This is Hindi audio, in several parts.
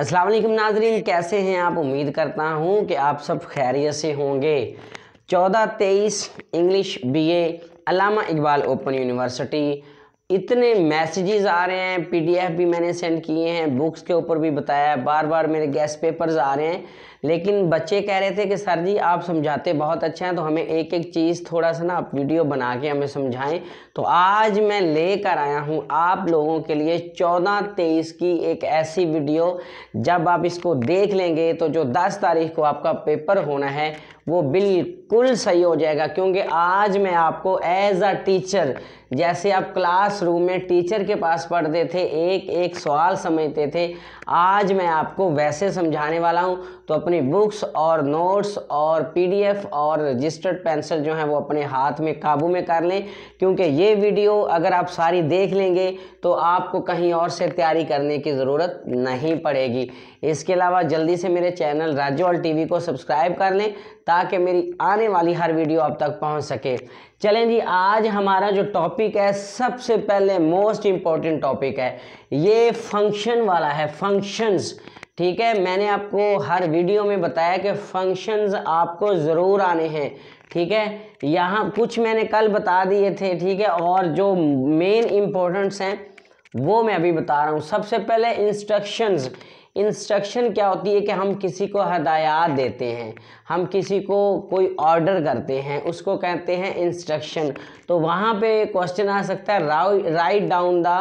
वालेकुम नाजरीन कैसे हैं आप उम्मीद करता हूँ कि आप सब खैरियत से होंगे चौदह तेईस English B Allama Iqbal open university इतने मैसेजेस आ रहे हैं पीडीएफ भी मैंने सेंड किए हैं बुक्स के ऊपर भी बताया बार बार मेरे गेस्ट पेपर्स आ रहे हैं लेकिन बच्चे कह रहे थे कि सर जी आप समझाते बहुत अच्छा हैं तो हमें एक एक चीज़ थोड़ा सा ना आप वीडियो बना के हमें समझाएं तो आज मैं लेकर आया हूँ आप लोगों के लिए चौदह तेईस की एक ऐसी वीडियो जब आप इसको देख लेंगे तो जो दस तारीख को आपका पेपर होना है वो बिल्कुल सही हो जाएगा क्योंकि आज मैं आपको एज अ टीचर जैसे आप क्लासरूम में टीचर के पास पढ़ते थे एक एक सवाल समझते थे आज मैं आपको वैसे समझाने वाला हूँ तो अपनी बुक्स और नोट्स और पीडीएफ और रजिस्टर्ड पेंसिल जो है वो अपने हाथ में काबू में कर लें क्योंकि ये वीडियो अगर आप सारी देख लेंगे तो आपको कहीं और से तैयारी करने की ज़रूरत नहीं पड़ेगी इसके अलावा जल्दी से मेरे चैनल राजोल टीवी को सब्सक्राइब कर लें ताकि मेरी आने वाली हर वीडियो आप तक पहुंच सके चलें जी आज हमारा जो टॉपिक है सबसे पहले मोस्ट इम्पॉर्टेंट टॉपिक है ये फंक्शन वाला है फंक्शंस ठीक है मैंने आपको हर वीडियो में बताया कि फंक्शंस आपको ज़रूर आने हैं ठीक है यहाँ कुछ मैंने कल बता दिए थे ठीक है और जो मेन इम्पोर्टेंट्स हैं वो मैं अभी बता रहा हूँ सबसे पहले इंस्ट्रक्शंस इंस्ट्रक्शन क्या होती है कि हम किसी को हदायत देते हैं हम किसी को कोई ऑर्डर करते हैं उसको कहते हैं इंस्ट्रक्शन तो वहाँ पे क्वेश्चन आ सकता है write down the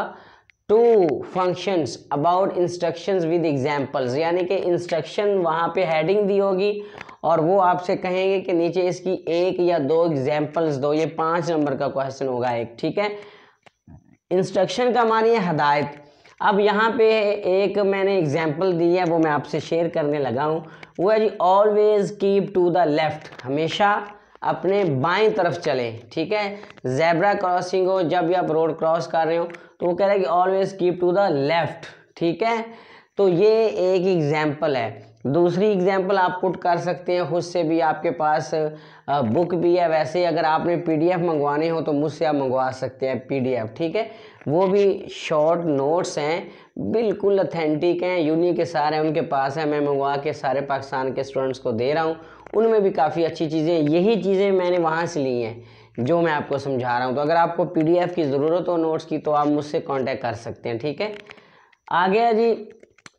two functions about instructions with examples यानी कि इंस्ट्रक्शन वहाँ पे हेडिंग दी होगी और वो आपसे कहेंगे कि नीचे इसकी एक या दो एग्जांपल्स दो ये पाँच नंबर का क्वेश्चन होगा एक ठीक है इंस्ट्रक्शन का मानिए हदायत अब यहाँ पे एक मैंने एग्जांपल दी है वो मैं आपसे शेयर करने लगा हूँ वो है जी always keep to the left हमेशा अपने बाएं तरफ चलें ठीक है जैबरा क्रॉसिंग हो जब भी आप रोड क्रॉस कर रहे हो तो वो कह रहा है कि always keep to the left ठीक है तो ये एक एग्जाम्पल है दूसरी एग्जाम्पल आप पुट कर सकते हैं खुद से भी आपके पास बुक भी है वैसे अगर आपने पीडीएफ मंगवाने हो तो मुझसे आप मंगवा सकते हैं पीडीएफ ठीक है वो भी शॉर्ट नोट्स हैं बिल्कुल अथेंटिक हैं यूनिक सारे उनके पास है मैं मंगवा के सारे पाकिस्तान के स्टूडेंट्स को दे रहा हूँ उनमें भी काफ़ी अच्छी चीज़ें यही चीज़ें मैंने वहाँ से ली हैं जो मैं आपको समझा रहा हूँ तो अगर आपको पी की ज़रूरत हो नोट्स की तो आप मुझसे कॉन्टैक्ट कर सकते हैं ठीक है आ गया जी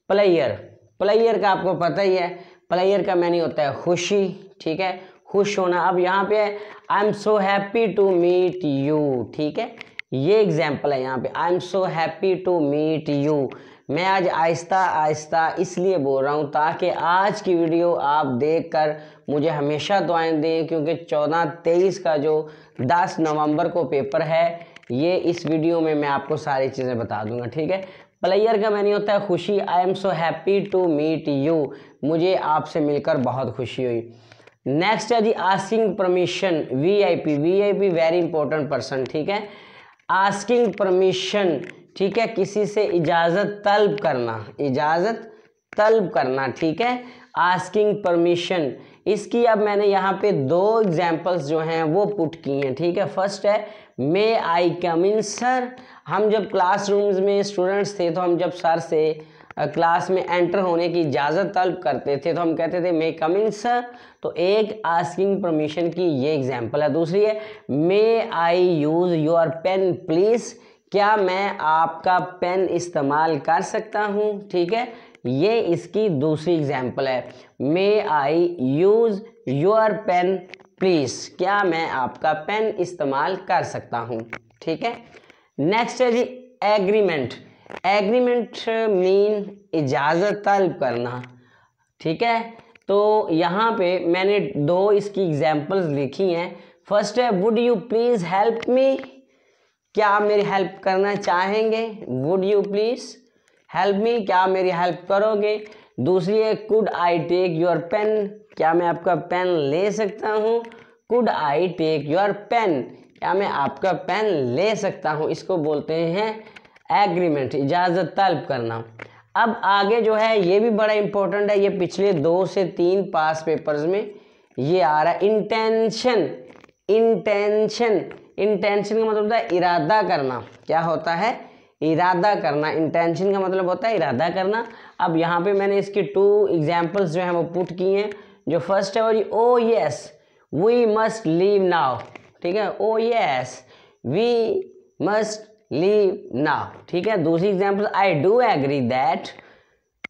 प्लेयर प्लेयर का आपको पता ही है प्लेयर का मैंने होता है खुशी ठीक है खुश होना अब यहाँ पे I am so happy to meet you ठीक है ये एग्जाम्पल है यहाँ पे I am so happy to meet you मैं आज आहिस्ता आहिस्ता इसलिए बोल रहा हूँ ताकि आज की वीडियो आप देखकर मुझे हमेशा दुआएं दें क्योंकि चौदह तेईस का जो दस नवंबर को पेपर है ये इस वीडियो में मैं आपको सारी चीज़ें बता दूंगा ठीक है प्लेयर का मैंने होता है खुशी I am so happy to meet you मुझे आपसे मिलकर बहुत खुशी हुई नेक्स्ट है जी asking permission I P very important person ठीक है आस्किंग परमिशन ठीक है किसी से इजाज़त तलब करना इजाज़त तलब करना ठीक है आस्किंग परमिशन इसकी अब मैंने यहाँ पे दो एग्जांपल्स जो हैं वो पुट की हैं ठीक है फर्स्ट है मे आई कम इन सर हम जब क्लासरूम्स में स्टूडेंट्स थे तो हम जब सर से क्लास में एंटर होने की इजाज़त तलब करते थे तो हम कहते थे मे कम इन सर तो एक आस्किंग परमिशन की ये एग्जांपल है दूसरी है may I use your pen please क्या मैं आपका पेन इस्तेमाल कर सकता हूँ ठीक है ये इसकी दूसरी एग्जाम्पल है may I use your pen please क्या मैं आपका पेन इस्तेमाल कर सकता हूँ ठीक है नेक्स्ट है जी एग्रीमेंट एग्रीमेंट मीन इजाज़त तलब करना ठीक है तो यहाँ पे मैंने दो इसकी एग्जाम्पल्स लिखी हैं फर्स्ट है would you please help me क्या आप मेरी हेल्प करना चाहेंगे would you please help me क्या आप मेरी हेल्प करोगे दूसरी है could I take your pen क्या मैं आपका पेन ले सकता हूँ could I take your pen क्या मैं आपका पेन ले सकता हूँ इसको बोलते हैं एग्रीमेंट इजाज़त तलब करना अब आगे जो है ये भी बड़ा इम्पोर्टेंट है ये पिछले दो से तीन पास पेपर्स में ये आ रहा है इंटेंशन इंटेंशन इंटेंशन का मतलब होता है इरादा करना क्या होता है इरादा करना इंटेंशन का मतलब होता है इरादा करना अब यहाँ पे मैंने इसकी टू एग्जांपल्स जो हैं वो पुट की हैं जो फर्स्ट है वो oh yes we must leave now ठीक है oh yes we must leave now ठीक है दूसरी example I do agree that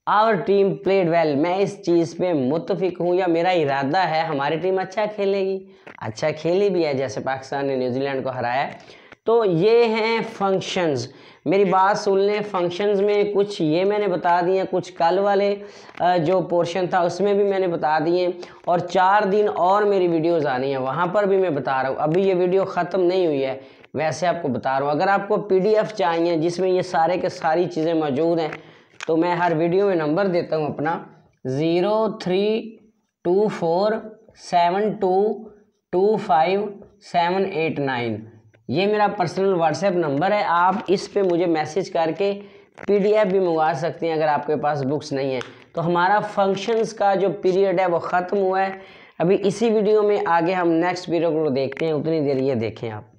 our team played well मैं इस चीज़ पे मुतफिक हूँ या मेरा इरादा है हमारी टीम अच्छा खेलेगी अच्छा खेली भी है जैसे पाकिस्तान ने न्यूजीलैंड को हराया तो ये हैं फंक्शंस मेरी बात सुन लें फंक्शंस में कुछ ये मैंने बता दिए कुछ कल वाले जो पोर्शन था उसमें भी मैंने बता दिए और चार दिन और मेरी वीडियोज़ आनी है वहाँ पर भी मैं बता रहा हूँ अभी ये वीडियो ख़त्म नहीं हुई है वैसे आपको बता रहा हूँ अगर आपको पीडीएफ चाहिए जिसमें ये सारे के सारी चीज़ें मौजूद हैं तो मैं हर वीडियो में नंबर देता हूँ अपना zero three two four seven two two five seven eight nine ये मेरा पर्सनल व्हाट्सएप नंबर है आप इस पे मुझे मैसेज करके पीडीएफ भी मंगवा सकते हैं अगर आपके पास बुक्स नहीं है तो हमारा फंक्शंस का जो पीरियड है वो ख़त्म हुआ है अभी इसी वीडियो में आगे हम नेक्स्ट वीडियो को देखते हैं उतनी देर ये देखें आप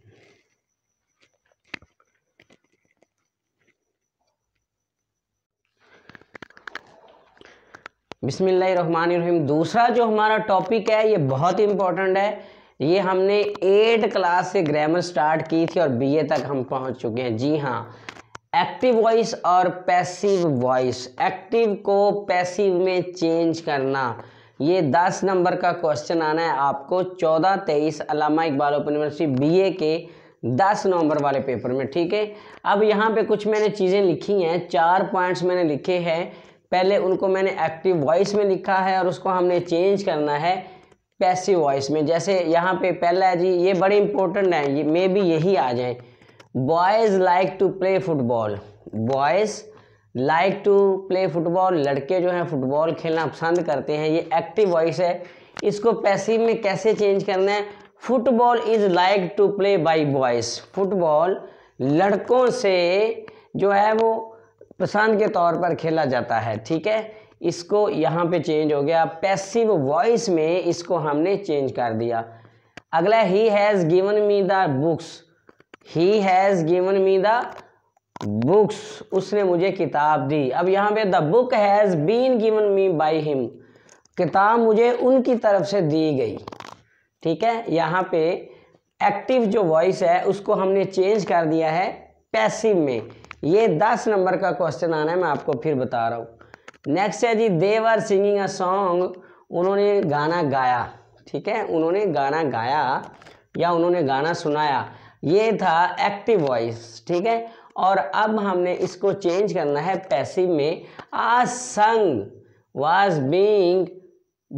बिसमीम दूसरा जो हमारा टॉपिक है ये बहुत इम्पॉर्टेंट है ये हमने एट क्लास से ग्रामर स्टार्ट की थी और बीए तक हम पहुंच चुके हैं जी हाँ एक्टिव वॉइस और पैसिव वॉइस एक्टिव को पैसिव में चेंज करना ये दस नंबर का क्वेश्चन आना है आपको चौदह तेईस अलामा इकबाल ओपन यूनिवर्सिटी ए के दस नवंबर वाले पेपर में ठीक है अब यहाँ पे कुछ मैंने चीज़ें लिखी हैं चार पॉइंट्स मैंने लिखे हैं पहले उनको मैंने एक्टिव वॉइस में लिखा है और उसको हमने चेंज करना है पैसिव वॉइस में जैसे यहाँ पे पहला है जी ये बड़े इंपॉर्टेंट हैं ये मे भी यही आ जाए boys like to play football boys like to play football लड़के जो हैं फुटबॉल खेलना पसंद करते हैं ये एक्टिव वॉइस है इसको पैसिव में कैसे चेंज करना है football is like to play by boys football लड़कों से जो है वो पसंद के तौर पर खेला जाता है ठीक है इसको यहाँ पे चेंज हो गया पैसिव वॉइस में इसको हमने चेंज कर दिया अगला he has given me the books he has given me the books उसने मुझे किताब दी अब यहाँ पे the book has been given me by him किताब मुझे उनकी तरफ से दी गई ठीक है यहाँ पे एक्टिव जो वॉइस है उसको हमने चेंज कर दिया है पैसिव में ये दस नंबर का क्वेश्चन आना है मैं आपको फिर बता रहा हूँ नेक्स्ट है जी देवर सिंगिंग अ सॉन्ग उन्होंने गाना गाया ठीक है उन्होंने गाना गाया या उन्होंने गाना सुनाया ये था एक्टिव वॉइस ठीक है और अब हमने इसको चेंज करना है पैसिव में a song was being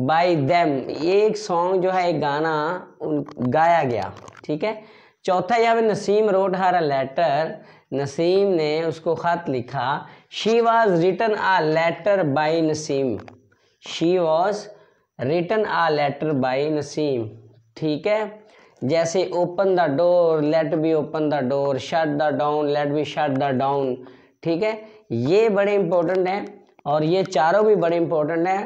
by them एक सॉन्ग जो है एक गाना उन गाया गया ठीक है चौथा यहाँ पे Naseem wrote her a letter Naseem ने उसको ख़त लिखा she was written a letter by Naseem she was written a letter by Naseem ठीक है जैसे open the door let be open the door shut the down let be shut the down ठीक है ये बड़े इंपॉर्टेंट हैं और ये चारों भी बड़े इंपॉर्टेंट हैं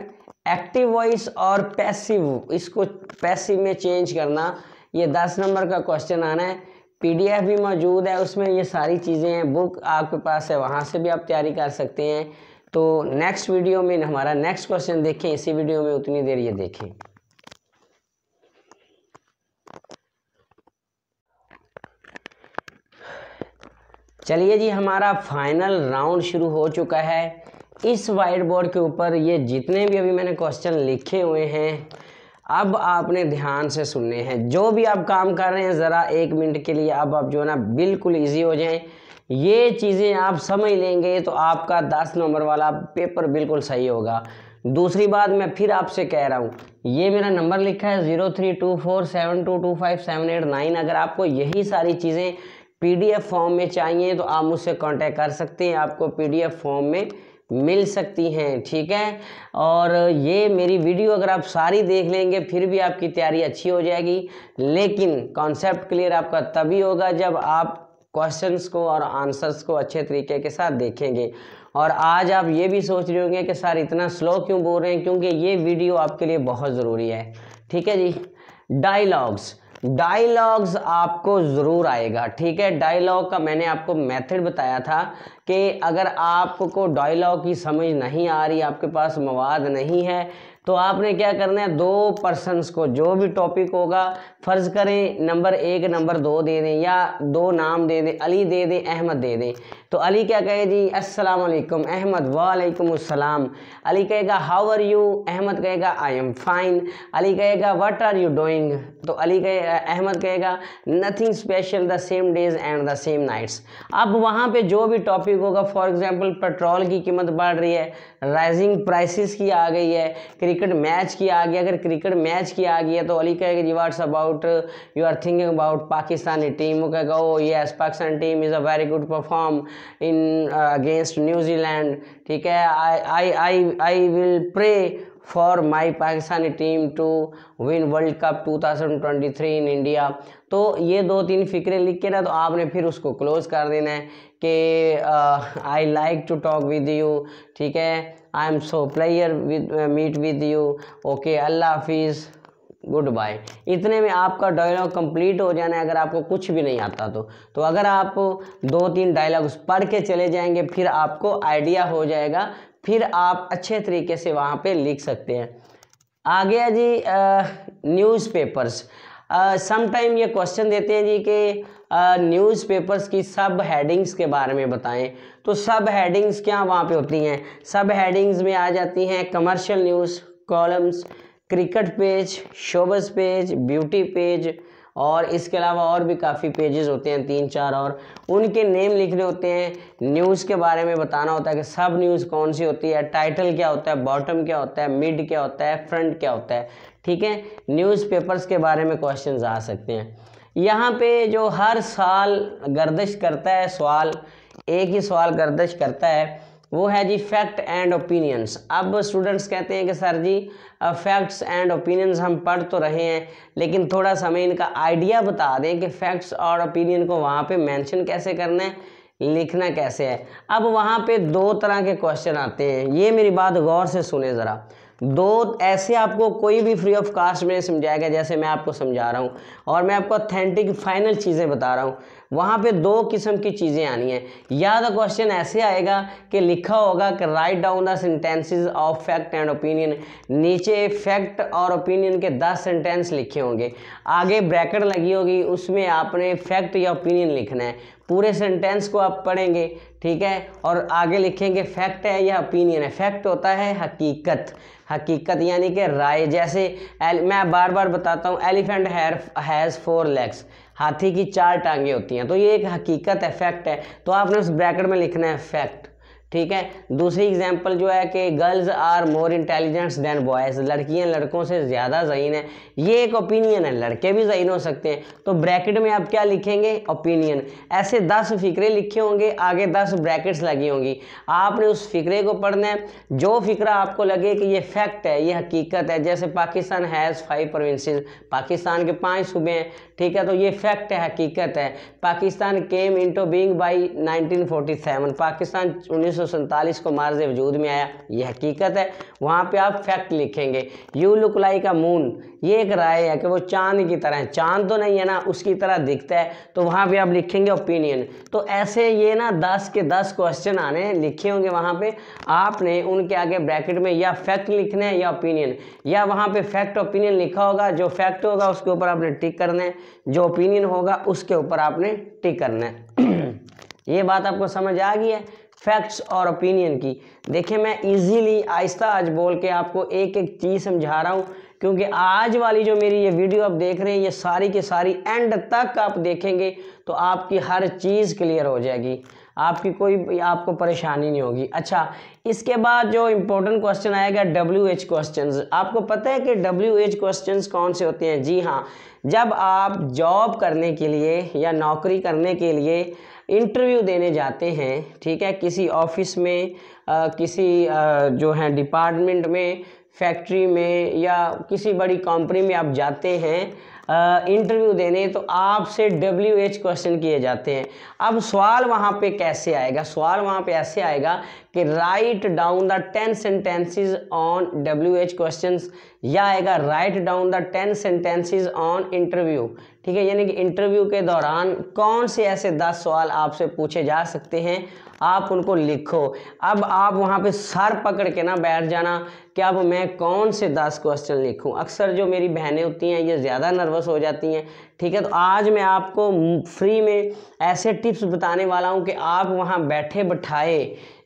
एक्टिव वॉइस और पैसिव इसको पैसिव में चेंज करना ये दस नंबर का क्वेश्चन आना है पीडीएफ भी मौजूद है उसमें ये सारी चीज़ें हैं बुक आपके पास है वहाँ से भी आप तैयारी कर सकते हैं तो नेक्स्ट वीडियो में हमारा नेक्स्ट क्वेश्चन देखें इसी वीडियो में उतनी देर ये देखें चलिए जी हमारा फाइनल राउंड शुरू हो चुका है इस वाइट बोर्ड के ऊपर ये जितने भी अभी मैंने क्वेश्चन लिखे हुए हैं अब आपने ध्यान से सुनने हैं जो भी आप काम कर रहे हैं ज़रा एक मिनट के लिए अब आप जो है ना बिल्कुल इजी हो जाएं ये चीज़ें आप समझ लेंगे तो आपका दस नंबर वाला पेपर बिल्कुल सही होगा दूसरी बात मैं फिर आपसे कह रहा हूँ ये मेरा नंबर लिखा है zero three two four seven two two five seven eight nine अगर आपको यही सारी चीज़ें पीडीएफ फॉर्म में चाहिए तो आप मुझसे कांटेक्ट कर सकते हैं आपको पीडीएफ फॉर्म में मिल सकती हैं ठीक है और ये मेरी वीडियो अगर आप सारी देख लेंगे फिर भी आपकी तैयारी अच्छी हो जाएगी लेकिन कॉन्सेप्ट क्लियर आपका तभी होगा जब आप क्वेश्चंस को और आंसर्स को अच्छे तरीके के साथ देखेंगे और आज आप ये भी सोच रहे होंगे कि सर इतना स्लो क्यों बोल रहे हैं क्योंकि ये वीडियो आपके लिए बहुत ज़रूरी है ठीक है जी डायलॉग्स डायलॉग्स आपको ज़रूर आएगा ठीक है डायलॉग का मैंने आपको मेथड बताया था कि अगर आपको डायलॉग की समझ नहीं आ रही आपके पास मवाद नहीं है तो आपने क्या करना है दो पर्सनस को जो भी टॉपिक होगा फ़र्ज़ करें नंबर एक नंबर दो दे दें या दो नाम दे दें अली दे दें अहमद दे दें तो अली क्या कहे जी अस्सलाम वालेकुम अहमद वालेकुम अस्सलाम अली कहेगा हाउ आर यू अहमद कहेगा आई एम फाइन अली कहेगा व्हाट आर यू डूइंग तो अली कहे अहमद कहेगा nothing special the same days and the same nights अब वहाँ पे जो भी टॉपिक होगा फॉर एग्जांपल पेट्रोल की कीमत बढ़ रही है राइजिंग प्राइसिस की आ गई है क्रिकेट मैच की आ गई अगर क्रिकेट मैच की आ गई है तो अली कहेगा जी what's about about you are thinking about Pakistani team कह go yes Pakistan team is a very good perform in against New Zealand ठीक है I I I will pray for my Pakistani team to win world cup 2023 in India तो ये दो तीन फिक्रें लिख के ना तो आपने फिर उसको क्लोज कर देना है कि I like to talk with you ठीक है I am so player with meet with you okay अल्लाह हाफिज़ गुड बाय इतने में आपका डायलॉग कंप्लीट हो जाना है अगर आपको कुछ भी नहीं आता तो तो अगर आप दो तीन डायलॉग्स पढ़ के चले जाएंगे फिर आपको आइडिया हो जाएगा फिर आप अच्छे तरीके से वहाँ पे लिख सकते हैं आ गया जी न्यूज़पेपर्स समटाइम ये क्वेश्चन देते हैं जी कि न्यूज़पेपर्स की सब हेडिंग्स के बारे में बताएं तो सब हेडिंग्स क्या वहाँ पे होती हैं सब हेडिंग्स में आ जाती हैं commercial news columns cricket page showbiz page beauty page और इसके अलावा और भी काफ़ी पेजेस होते हैं तीन चार और उनके नेम लिखने होते हैं न्यूज़ के बारे में बताना होता है कि सब न्यूज़ कौन सी होती है टाइटल क्या होता है बॉटम क्या होता है मिड क्या होता है फ्रंट क्या होता है ठीक है न्यूज़पेपर्स के बारे में क्वेश्चन आ सकते हैं यहाँ पे जो हर साल गर्दश करता है सवाल एक ही सवाल गर्दश करता है वो है जी फैक्ट एंड ओपिनियंस अब स्टूडेंट्स कहते हैं कि सर जी फैक्ट्स एंड ओपिनियंस हम पढ़ तो रहे हैं लेकिन थोड़ा सा हमें इनका आइडिया बता दें कि फैक्ट्स और ओपिनियन को वहाँ पे मेंशन कैसे करना है लिखना कैसे है अब वहाँ पे दो तरह के क्वेश्चन आते हैं ये मेरी बात गौर से सुने ज़रा दो ऐसे आपको कोई भी फ्री ऑफ कास्ट में समझाएगा जैसे मैं आपको समझा रहा हूँ और मैं आपको ऑथेंटिक फाइनल चीज़ें बता रहा हूँ वहाँ पे दो किस्म की चीज़ें आनी है या तो क्वेश्चन ऐसे आएगा कि लिखा होगा कि write down the sentences of fact and opinion नीचे फैक्ट और ओपिनियन के दस सेंटेंस लिखे होंगे आगे ब्रैकेट लगी होगी उसमें आपने फैक्ट या ओपिनियन लिखना है पूरे सेंटेंस को आप पढ़ेंगे ठीक है और आगे लिखेंगे फैक्ट है या ओपिनियन है फैक्ट होता है हकीकत हकीकत यानी कि राय जैसे एल, मैं बार बार बताता हूँ elephant hair has four legs हाथी की चार टांगे होती हैं तो ये एक हकीकत है फैक्ट है तो आपने उस ब्रैकेट में लिखना है फैक्ट ठीक है दूसरी एग्जांपल जो है कि girls are more intelligents than boys लड़कियां लड़कों से ज़्यादा जहीन है ये एक ओपिनियन है लड़के भी जहीन हो सकते हैं तो ब्रैकेट में आप क्या लिखेंगे ओपिनियन ऐसे दस फ़िक्रे लिखे होंगे आगे दस ब्रैकेट्स लगी होंगी आपने उस फ़िक्रे को पढ़ना है जो फ़िक्रा आपको लगे कि ये फैक्ट है ये हकीकत है जैसे Pakistan has five provinces Pakistan के पाँच सूबे हैं ठीक है तो ये फैक्ट है हकीकत है Pakistan came into being by nineteen Pakistan उन्नीस 1947 को मार्ज वजूद में आया ये हकीकत है वहाँ पे आप फैक्ट लिखेंगे you look like a moon ये एक राय है कि वो चांद की तरह है चांद तो नहीं है ना उसकी तरह दिखता है तो वहाँ पे आप लिखेंगे ओपिनियन तो ऐसे ये ना दस के दस क्वेश्चन आने लिखे होंगे वहाँ पर आपने उनके आगे ब्रैकेट में या फैक्ट लिखना है या ओपिनियन या वहाँ पर फैक्ट ओपिनियन लिखा होगा जो फैक्ट होगा उसके ऊपर आपने टिक करना है जो ओपिनियन होगा उसके ऊपर आपने टिक करना है ये बात आपको समझ आ गई है फैक्ट्स और ओपिनियन की देखिए मैं इजीली आहिस्ता आज बोल के आपको एक एक चीज़ समझा रहा हूँ क्योंकि आज वाली जो मेरी ये वीडियो आप देख रहे हैं ये सारी के सारी एंड तक आप देखेंगे तो आपकी हर चीज़ क्लियर हो जाएगी आपकी कोई आपको परेशानी नहीं होगी अच्छा इसके बाद जो इम्पोर्टेंट क्वेश्चन आएगा डब्ल्यू एच क्वेश्चन आपको पता है कि डब्ल्यू एच क्वेश्चन कौन से होते हैं जी हाँ जब आप जॉब करने के लिए या नौकरी करने के लिए इंटरव्यू देने जाते हैं ठीक है किसी ऑफिस में आ, किसी आ, जो है डिपार्टमेंट में फैक्ट्री में या किसी बड़ी कंपनी में आप जाते हैं इंटरव्यू देने तो आपसे डब्ल्यू एच क्वेश्चन किए जाते हैं अब सवाल वहाँ पे कैसे आएगा सवाल वहाँ पे ऐसे आएगा कि write down the ten sentences on W H question या आएगा write down the ten sentences on interview ठीक है यानी कि इंटरव्यू के दौरान कौन से ऐसे दस सवाल आपसे पूछे जा सकते हैं आप उनको लिखो अब आप वहाँ पे सर पकड़ के ना बैठ जाना कि अब मैं कौन से दस क्वेश्चन लिखूँ अक्सर जो मेरी बहनें होती हैं ये ज़्यादा नर्वस हो जाती हैं ठीक है तो आज मैं आपको फ्री में ऐसे टिप्स बताने वाला हूँ कि आप वहाँ बैठे बैठाए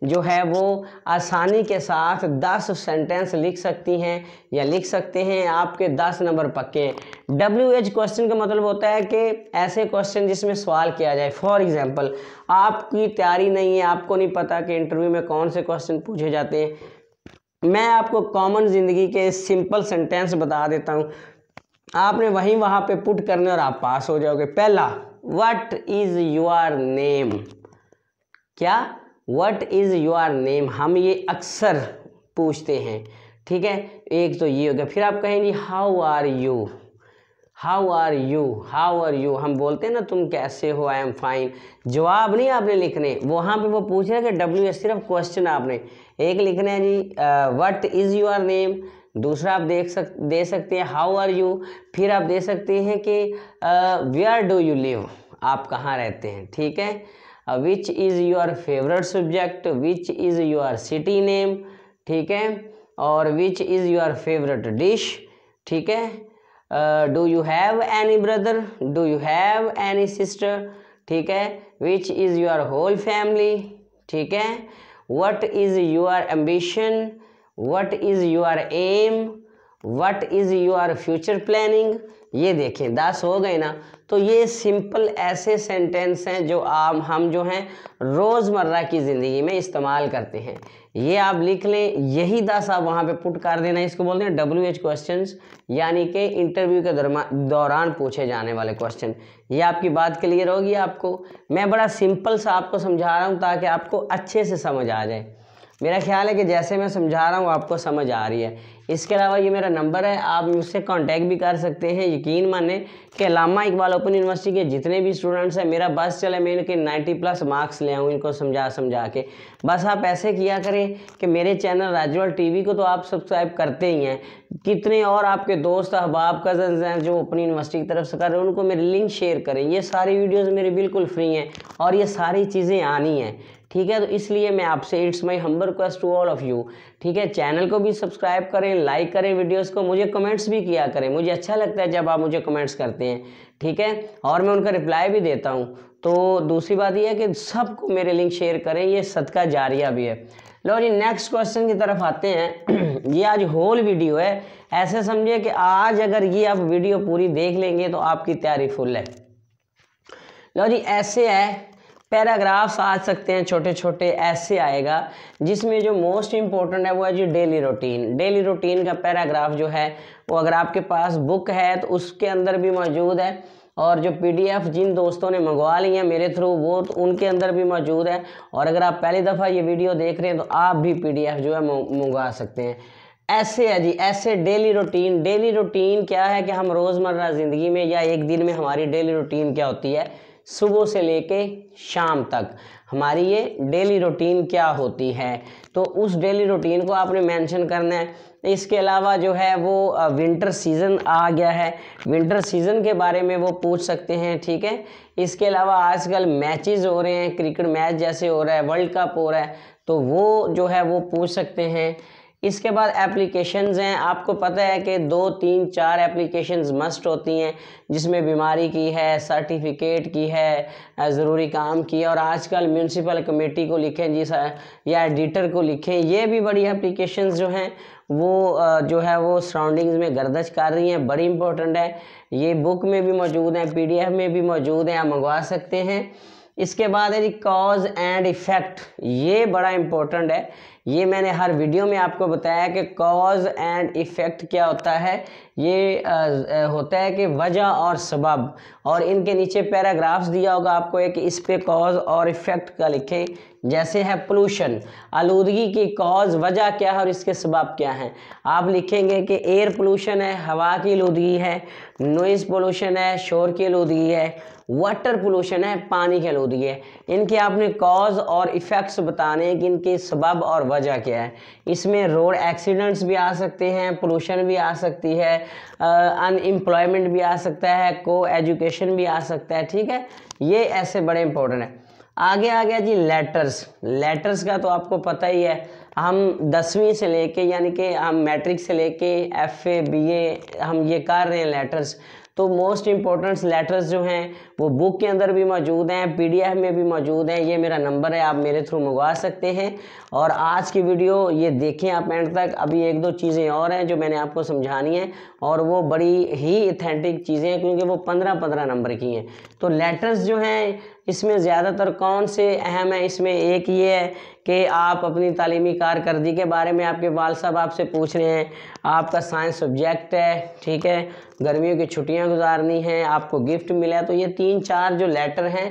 जो है वो आसानी के साथ दस सेंटेंस लिख सकती हैं या लिख सकते हैं आपके दस नंबर पक्के हैं डब्ल्यू एच क्वेश्चन का मतलब होता है कि ऐसे क्वेश्चन जिसमें सवाल किया जाए फॉर एग्ज़ाम्पल आपकी तैयारी नहीं है आपको नहीं पता कि इंटरव्यू में कौन से क्वेश्चन पूछे जाते हैं मैं आपको कॉमन ज़िंदगी के सिंपल सेंटेंस बता देता हूँ आपने वहीं वहाँ पे पुट करने और आप पास हो जाओगे पहला वट इज़ योर नेम क्या व्हाट इज़ योर नेम हम ये अक्सर पूछते हैं ठीक है एक तो ये हो गया फिर आप कहेंगे how are you how are you how are you हम बोलते हैं ना तुम कैसे हो आई एम फाइन जवाब नहीं आपने लिखने वहाँ पे वो पूछ रहे हैं कि डब्ल्यू एस सिर्फ क्वेश्चन आपने एक लिखना है जी व्हाट इज़ योर नेम दूसरा आप देख सक दे सकते हैं हाउ आर यू फिर आप दे सकते हैं कि वेयर डू यू लिव आप कहाँ रहते हैं ठीक है which is your favourite subject which is your city name ठीक है और which is your favourite dish ठीक है do you have any brother do you have any sister ठीक है which is your whole family ठीक है what is your ambition what is your aim what is your future planning ये देखें दस हो गए ना तो ये सिंपल ऐसे सेंटेंस हैं जो आप हम जो हैं रोज़मर्रा की ज़िंदगी में इस्तेमाल करते हैं ये आप लिख लें यही दस आप वहाँ पे पुट कर देना इसको बोलते हैं डब्ल्यू एच क्वेश्चन यानी कि इंटरव्यू के दौरान पूछे जाने वाले क्वेश्चन ये आपकी बात क्लियर होगी आपको मैं बड़ा सिंपल सा आपको समझा रहा हूँ ताकि आपको अच्छे से समझ आ जाए मेरा ख्याल है कि जैसे मैं समझा रहा हूँ आपको समझ आ रही है इसके अलावा ये मेरा नंबर है आप मुझसे कांटेक्ट भी कर सकते हैं यकीन माने कि लामा इकबाल ओपन यूनिवर्सिटी के जितने भी स्टूडेंट्स हैं मेरा बस चले मैं इनके 90 प्लस मार्क्स ले आऊँ इनको समझा समझा के बस आप ऐसे किया करें कि मेरे चैनल राजवाल टी को तो आप सब्सक्राइब करते ही हैं कितने और आपके दोस्त अहबाब कजन हैं जो ओपन यूनिवर्सिटी की तरफ से कर रहे हैं उनको मेरे लिंक शेयर करें ये सारी वीडियोज़ मेरी बिल्कुल फ्री हैं और ये सारी चीज़ें आनी हैं ठीक है तो इसलिए मैं आपसे it's my humble request to all of you ठीक है चैनल को भी सब्सक्राइब करें लाइक करें वीडियोस को मुझे कमेंट्स भी किया करें मुझे अच्छा लगता है जब आप मुझे कमेंट्स करते हैं ठीक है और मैं उनका रिप्लाई भी देता हूँ तो दूसरी बात यह है कि सबको मेरे लिंक शेयर करें ये सदका जारिया भी है लो जी नेक्स्ट क्वेश्चन की तरफ आते हैं ये आज होल वीडियो है ऐसे समझिए कि आज अगर ये आप वीडियो पूरी देख लेंगे तो आपकी तैयारी फुल है लो जी ऐसे है पैराग्राफ्स आ सकते हैं छोटे छोटे ऐसे आएगा जिसमें जो मोस्ट इम्पोर्टेंट है वो है जी डेली रूटीन डेली रूटीन का पैराग्राफ जो है वो अगर आपके पास बुक है तो उसके अंदर भी मौजूद है और जो पीडीएफ जिन दोस्तों ने मंगवा ली है मेरे थ्रू वो तो उनके अंदर भी मौजूद है और अगर आप पहली दफ़ा ये वीडियो देख रहे हैं तो आप भी पीडीएफ जो है मंगवा सकते हैं ऐसे है जी ऐसे डेली रूटीन डेली रूटीन क्या है कि हम रोज़मर्रा ज़िंदगी में या एक दिन में हमारी डेली रूटीन क्या होती है सुबह से कर शाम तक हमारी ये डेली रूटीन क्या होती है तो उस डेली रूटीन को आपने मेंशन करना है इसके अलावा जो है वो विंटर सीज़न आ गया है विंटर सीज़न के बारे में वो पूछ सकते हैं ठीक है इसके अलावा आजकल मैचेस हो रहे हैं क्रिकेट मैच जैसे हो रहा है वर्ल्ड कप हो रहा है तो वो जो है वो पूछ सकते हैं इसके बाद एप्लीकेशंस हैं आपको पता है कि दो तीन चार एप्लीकेशंस मस्ट होती हैं जिसमें बीमारी की है सर्टिफिकेट की है ज़रूरी काम की है और आजकल म्यूनसिपल कमेटी को लिखें जी या एडिटर को लिखें ये भी बड़ी एप्लीकेशंस जो हैं वो जो है वो सराउंडिंग्स में गर्दश कर रही हैं बड़ी इंपॉर्टेंट है ये बुक में भी मौजूद हैं पी में भी मौजूद हैं आप मंगवा सकते हैं इसके बाद है जी कॉज एंड इफ़ेक्ट ये बड़ा इम्पोर्टेंट है ये मैंने हर वीडियो में आपको बताया कि कॉज एंड इफ़ेक्ट क्या होता है ये आ, होता है कि वजह और सबब और इनके नीचे पैराग्राफ्स दिया होगा आपको एक इस पे कॉज और इफ़ेक्ट का लिखें जैसे है पोल्यूशन आलूदगी की कॉज वजह क्या है और इसके सबाब क्या हैं आप लिखेंगे कि एयर पोलूशन है हवा की आलूदगी है नोइज़ पोलूशन है शोर की आलूदगी है वाटर पोलूशन है पानी के आलूदगी है इनके आपने कॉज और इफ़ेक्ट्स बताने हैं कि इनके सबब और वजह क्या है इसमें रोड एक्सीडेंट्स भी आ सकते हैं पोलूशन भी आ सकती है अनएम्प्लॉयमेंट भी आ सकता है को एजुकेशन भी आ सकता है ठीक है ये ऐसे बड़े इंपॉर्टेंट हैं आगे आ गया जी लेटर्स लेटर्स का तो आपको पता ही है हम दसवीं से लेके यानी कि हम मैट्रिक से लेके एफ ए बी ए हम ये कर रहे हैं लेटर्स तो मोस्ट इंपॉर्टेंट लेटर्स जो हैं वो बुक के अंदर भी मौजूद हैं पीडीएफ में भी मौजूद हैं ये मेरा नंबर है आप मेरे थ्रू मंगवा सकते हैं और आज की वीडियो ये देखें आप एंड तक अभी एक दो चीज़ें और हैं जो मैंने आपको समझानी है और वो बड़ी ही इथेंटिक चीज़ें हैं क्योंकि वो पंद्रह पंद्रह नंबर की हैं तो लेटर्स जो हैं इसमें ज़्यादातर कौन से अहम हैं इसमें एक ये है कि आप अपनी तालीमी कारकर्दगी के बारे में आपके वाल साहब आपसे पूछ रहे हैं आपका साइंस सब्जेक्ट है ठीक है गर्मियों की छुट्टियां गुजारनी हैं आपको गिफ्ट मिला है तो ये तीन चार जो लेटर हैं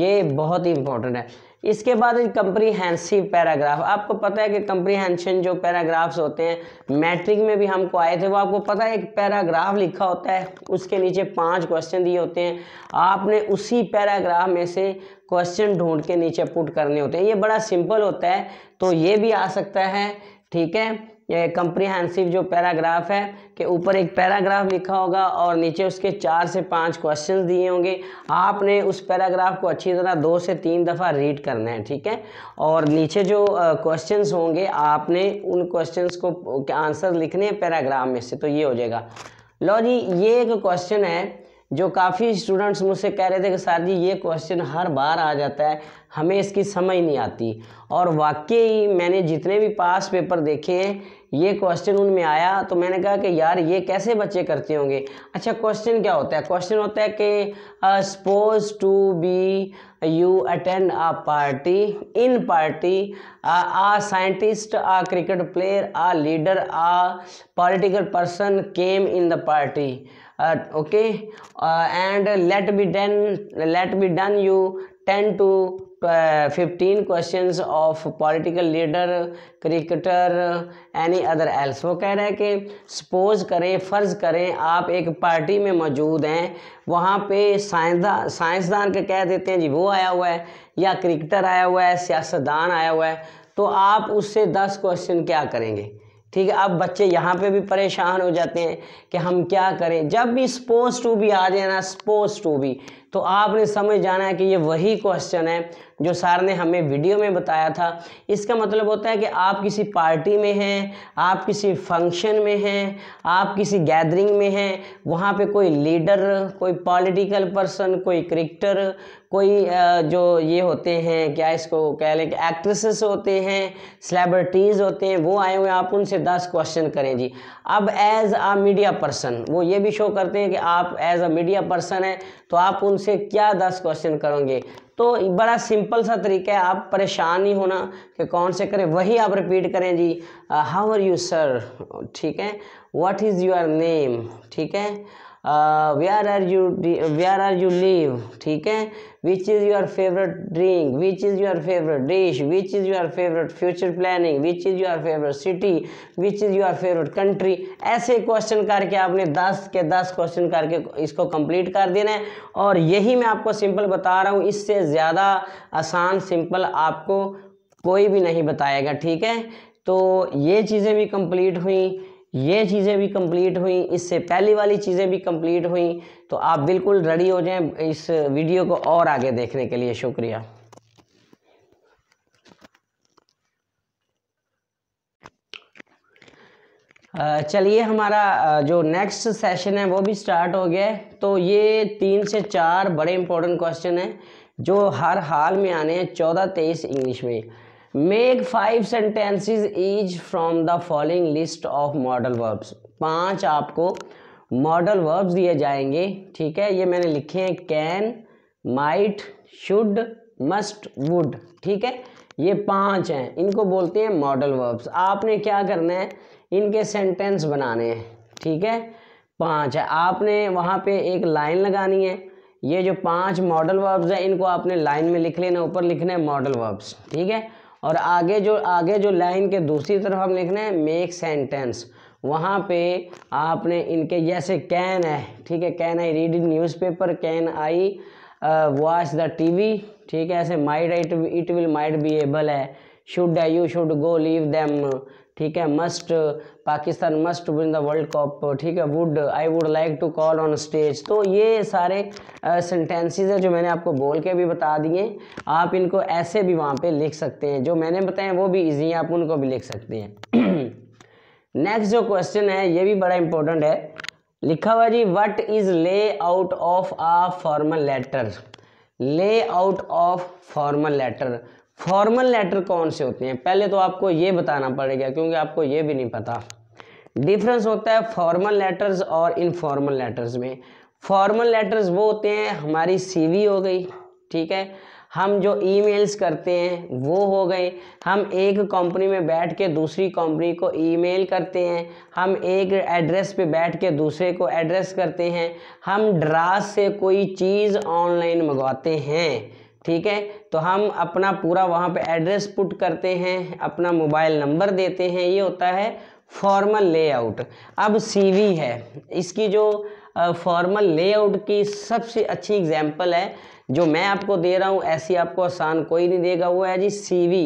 ये बहुत ही इंपॉर्टेंट है इसके बाद कंप्रीहेंसिव पैराग्राफ आपको पता है कि कंप्रीहेंशन जो पैराग्राफ्स होते हैं मैट्रिक में भी हमको आए थे वो आपको पता है एक पैराग्राफ लिखा होता है उसके नीचे पांच क्वेश्चन दिए होते हैं आपने उसी पैराग्राफ में से क्वेश्चन ढूंढ के नीचे पुट करने होते हैं ये बड़ा सिंपल होता है तो ये भी आ सकता है ठीक है ये कंप्रिहेंसिव जो पैराग्राफ है कि ऊपर एक पैराग्राफ लिखा होगा और नीचे उसके चार से पांच क्वेश्चन दिए होंगे आपने उस पैराग्राफ को अच्छी तरह दो से तीन दफ़ा रीड करना है ठीक है और नीचे जो क्वेश्चंस होंगे आपने उन क्वेश्चंस को आंसर लिखने हैं पैराग्राफ में से तो ये हो जाएगा लो जी ये एक क्वेश्चन है जो काफ़ी स्टूडेंट्स मुझसे कह रहे थे कि सर जी ये क्वेश्चन हर बार आ जाता है हमें इसकी समझ नहीं आती और वाकई मैंने जितने भी पास पेपर देखे हैं ये क्वेश्चन उनमें आया तो मैंने कहा कि यार ये कैसे बच्चे करते होंगे अच्छा क्वेश्चन क्या होता है क्वेश्चन होता है कि suppose to be you attend a party in party a scientist a cricket player a leader a political person came in the party okay and let be done let be done you ten to fifteen question of political leader cricketer any other else वो कह रहे हैं कि सपोज करें फ़र्ज़ करें आप एक पार्टी में मौजूद हैं वहाँ पे साइंसदान साइंसदान के कह देते हैं जी वो आया हुआ है या क्रिकेटर आया हुआ है सियासतदान आया हुआ है तो आप उससे दस क्वेश्चन क्या करेंगे ठीक है अब बच्चे यहाँ पे भी परेशान हो जाते हैं कि हम क्या करें जब भी स्पोज टू भी आ जाए ना स्पोज टू भी तो आपने समझ जाना है कि ये वही क्वेश्चन है जो सार ने हमें वीडियो में बताया था इसका मतलब होता है कि आप किसी पार्टी में हैं आप किसी फंक्शन में हैं आप किसी गैदरिंग में हैं वहाँ पे कोई लीडर कोई पॉलिटिकल पर्सन कोई क्रिकेटर कोई जो ये होते हैं क्या इसको कह लें कि एक्ट्रेसेस होते हैं सेलेब्रिटीज़ होते हैं वो आए हुए आप उनसे दस क्वेश्चन करें जी अब एज आ मीडिया पर्सन वो ये भी शो करते हैं कि आप एज अ मीडिया पर्सन हैं तो आप उनसे क्या दस क्वेश्चन करोगे तो बड़ा सिंपल सा तरीका है आप परेशान नहीं होना कि कौन से करें वही आप रिपीट करें जी हाउ आर यू सर ठीक है व्हाट इज़ योर नेम ठीक है where are you where are you live ठीक है which is your favourite drink which is your favourite dish which is your favourite future planning which is your favourite city which is your favourite country ऐसे क्वेश्चन करके आपने दस के दस क्वेश्चन करके इसको कंप्लीट कर देना है और यही मैं आपको सिंपल बता रहा हूँ इससे ज़्यादा आसान सिंपल आपको कोई भी नहीं बताएगा ठीक है तो ये चीज़ें भी कंप्लीट हुई ये चीज़ें भी कंप्लीट हुई इससे पहली वाली चीज़ें भी कंप्लीट हुई तो आप बिल्कुल रेडी हो जाएं इस वीडियो को और आगे देखने के लिए शुक्रिया चलिए हमारा जो नेक्स्ट सेशन है वो भी स्टार्ट हो गया तो ये तीन से चार बड़े इंपॉर्टेंट क्वेश्चन हैं जो हर हाल में आने हैं चौदह तेईस इंग्लिश में make five sentences is from the following list of modal verbs पांच आपको मॉडल वर्ब्स दिए जाएंगे ठीक है ये मैंने लिखे हैं can might should must would ठीक है ये पांच हैं इनको बोलते हैं मॉडल वर्ब्स आपने क्या करना है इनके सेंटेंस बनाने हैं ठीक है पांच है आपने वहाँ पे एक लाइन लगानी है ये जो पांच मॉडल वर्ब्स हैं इनको आपने लाइन में लिख लेना ऊपर लिखना है मॉडल वर्ब्स ठीक है और आगे जो आगे जो लाइन के दूसरी तरफ हम लिखना है मेक सेंटेंस वहाँ पे आपने इनके जैसे कैन है ठीक है can I read newspaper can I watch the TV ठीक है ऐसे might it it will might be able है should I you should go leave them ठीक है must Pakistan must win the world cup ठीक है would I would like to call on stage तो ये सारे सेंटेंसेज हैं जो मैंने आपको बोल के भी बता दिए आप इनको ऐसे भी वहाँ पे लिख सकते हैं जो मैंने बताए वो भी ईजी है आप उनको भी लिख सकते हैं नेक्स्ट जो क्वेश्चन है ये भी बड़ा इंपॉर्टेंट है लिखा हुआ जी what is layout of a formal letter layout of formal letter formal letter कौन से होते हैं पहले तो आपको ये बताना पड़ेगा क्योंकि आपको ये भी नहीं पता डिफरेंस होता है फॉर्मल लेटर्स और इनफॉर्मल लेटर्स में फॉर्मल लेटर्स वो होते हैं हमारी सीवी हो गई ठीक है हम जो ईमेल्स करते हैं वो हो गए हम एक कंपनी में बैठ के दूसरी कंपनी को ईमेल करते हैं हम एक एड्रेस पे बैठ के दूसरे को एड्रेस करते हैं हम ड्रास से कोई चीज़ ऑनलाइन मंगवाते हैं ठीक है तो हम अपना पूरा वहाँ पे एड्रेस पुट करते हैं अपना मोबाइल नंबर देते हैं ये होता है फॉर्मल लेआउट अब सीवी है इसकी जो फॉर्मल लेआउट की सबसे अच्छी एग्जाम्पल है जो मैं आपको दे रहा हूँ ऐसी आपको आसान कोई नहीं देगा वो है जी सीवी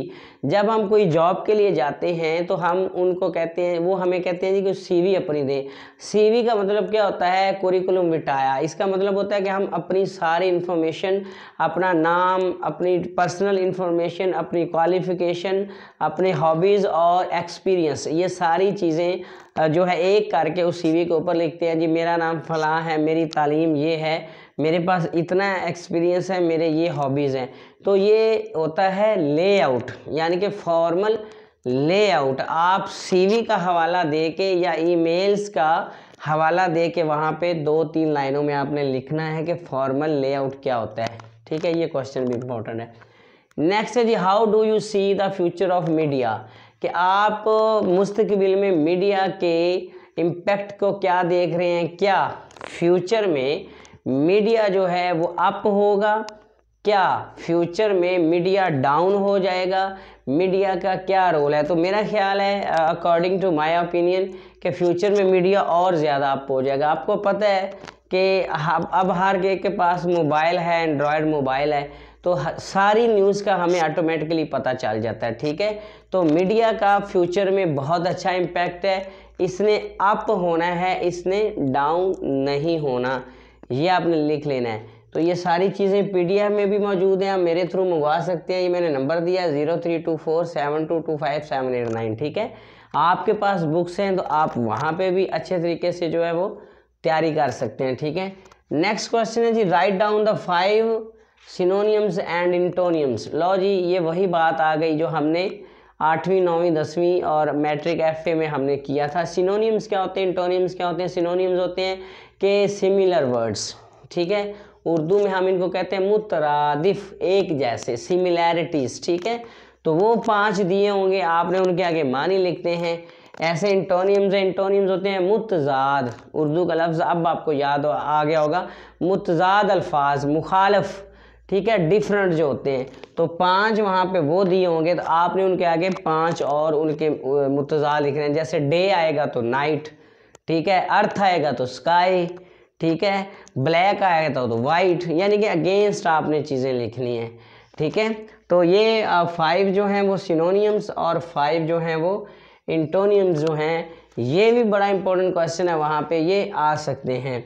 जब हम कोई जॉब के लिए जाते हैं तो हम उनको कहते हैं वो हमें कहते हैं जी कि सीवी अपनी दें सीवी का मतलब क्या होता है कुरिकुलम विटाया इसका मतलब होता है कि हम अपनी सारी इन्फॉर्मेशन अपना नाम अपनी पर्सनल इन्फॉर्मेशन अपनी क्वालिफिकेशन अपने हॉबीज़ और एक्सपीरियंस ये सारी चीज़ें जो है एक करके उस सीवी के ऊपर लिखते हैं जी मेरा नाम फलाँ है मेरी तालीम ये है मेरे पास इतना एक्सपीरियंस है मेरे ये हॉबीज़ हैं तो ये होता है लेआउट यानी कि फॉर्मल लेआउट आप सीवी का हवाला दे के या ईमेल्स का हवाला दे के वहाँ पे दो तीन लाइनों में आपने लिखना है कि फॉर्मल लेआउट क्या होता है ठीक है ये क्वेश्चन भी इम्पोर्टेंट है नेक्स्ट है जी how do you see the future of media कि आप मुस्तकबिल में मीडिया के इम्पैक्ट को क्या देख रहे हैं क्या फ्यूचर में मीडिया जो है वो अप होगा क्या फ्यूचर में मीडिया डाउन हो जाएगा मीडिया का क्या रोल है तो मेरा ख्याल है अकॉर्डिंग टू माय ओपिनियन कि फ्यूचर में मीडिया और ज़्यादा अप हो जाएगा आपको पता है कि अब हर के, के पास मोबाइल है एंड्रॉयड मोबाइल है तो सारी न्यूज़ का हमें ऑटोमेटिकली पता चल जाता है ठीक है तो मीडिया का फ्यूचर में बहुत अच्छा इम्पैक्ट है इसने अप होना है इसने डाउन नहीं होना ये आपने लिख लेना है तो ये सारी चीज़ें पी में भी मौजूद हैं आप मेरे थ्रू मंगवा सकते हैं ये मैंने नंबर दिया zero three two four seven two two five seven eight nine ठीक है आपके पास बुक्स हैं तो आप वहाँ पे भी अच्छे तरीके से जो है वो तैयारी कर सकते हैं ठीक है नेक्स्ट क्वेश्चन है जी right down the five synonyms and antonyms लो जी ये वही बात आ गई जो हमने आठवीं नौवीं दसवीं और मैट्रिक एफ में हमने किया था सिनोनियम्स क्या होते हैं इंटोनियम्स क्या होते हैं सिनोनियम्स होते हैं के सिमिलर वर्ड्स ठीक है उर्दू में हम इनको कहते हैं मुतरादिफ एक जैसे सिमिलैरिटीज़ ठीक है तो वो पांच दिए होंगे आपने उनके आगे मानी लिखते हैं ऐसे इंटोनियम्स इंटोनियम्स होते हैं मुतजाद उर्दू का लफ्ज़ अब आपको याद आ गया होगा मुतजाद अल्फाज मुखालफ ठीक है डिफरेंट जो होते हैं तो पांच वहाँ पे वो दिए होंगे तो आपने उनके आगे पांच और उनके मुतजा लिख रहे हैं जैसे डे आएगा तो नाइट ठीक है अर्थ आएगा तो स्काई ठीक है ब्लैक आएगा तो वाइट यानी कि अगेंस्ट आपने चीज़ें लिखनी है ठीक है तो ये फाइव जो हैं वो सिनोनियम्स और फाइव जो हैं वो इंटोनियम्स जो हैं ये भी बड़ा इंपॉर्टेंट क्वेश्चन है वहाँ पे ये आ सकते हैं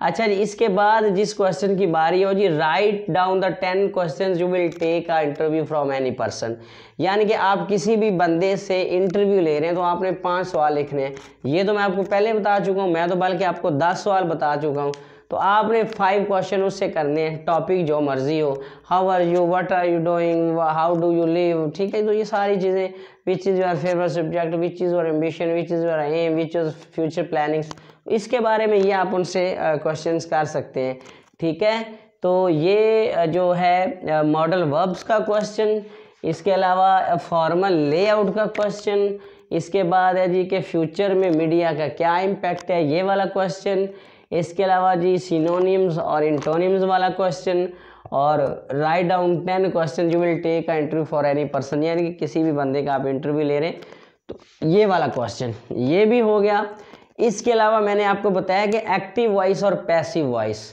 अच्छा जी इसके बाद जिस क्वेश्चन की बारी हो जी right down the ten question you will take a interview from any person यानी कि आप किसी भी बंदे से इंटरव्यू ले रहे हैं तो आपने पांच सवाल लिखने हैं ये तो मैं आपको पहले बता चुका हूँ मैं तो बल्कि आपको दस सवाल बता चुका हूँ तो आपने फाइव क्वेश्चन उससे करने हैं टॉपिक जो मर्जी हो how are you what are you doing how do you live ठीक है तो ये सारी चीज़ें which is your favourite subject which is your ambition which is your aim which is future plannings इसके बारे में ये आप उनसे क्वेश्चंस कर सकते हैं ठीक है तो ये जो है मॉडल वर्ब्स का क्वेश्चन इसके अलावा फॉर्मल लेआउट का क्वेश्चन इसके बाद है जी के फ्यूचर में मीडिया का क्या इम्पैक्ट है ये वाला क्वेश्चन इसके अलावा जी सिनोनिम्स और इंटोनिम्स वाला क्वेश्चन और right down ten question you will take interview for any person यानी कि किसी भी बंदे का आप इंटरव्यू ले रहे हैं तो ये वाला क्वेश्चन ये भी हो गया इसके अलावा मैंने आपको बताया कि एक्टिव वॉइस और पैसिव वॉइस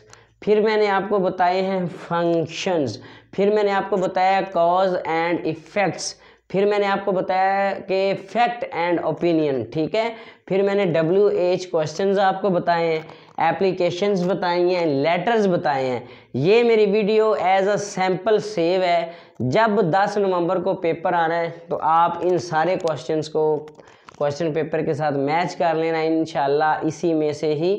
फिर मैंने आपको बताए हैं फंक्शंस फिर मैंने आपको बताया कॉज एंड इफ़ेक्ट्स फिर मैंने आपको बताया कि फैक्ट एंड ओपिनियन ठीक है फिर मैंने डब्ल्यू एच क्वेश्चन आपको बताए हैं एप्लीकेशंस बताई हैं लेटर्स बताए हैं ये मेरी video as a sample save है जब 10 नवंबर को पेपर आ रहा है तो आप इन सारे क्वेश्चंस को क्वेश्चन पेपर के साथ मैच कर लेना इन इसी में से ही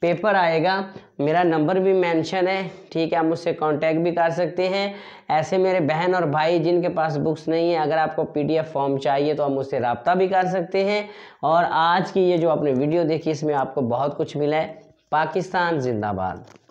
पेपर आएगा मेरा नंबर भी मेंशन है ठीक है आप मुझसे कांटेक्ट भी कर सकते हैं ऐसे मेरे बहन और भाई जिनके पास बुक्स नहीं है अगर आपको पीडीएफ फॉर्म चाहिए तो आप मुझसे रबता भी कर सकते हैं और आज की ये जो आपने वीडियो देखी इसमें आपको बहुत कुछ मिला है पाकिस्तान जिंदाबाद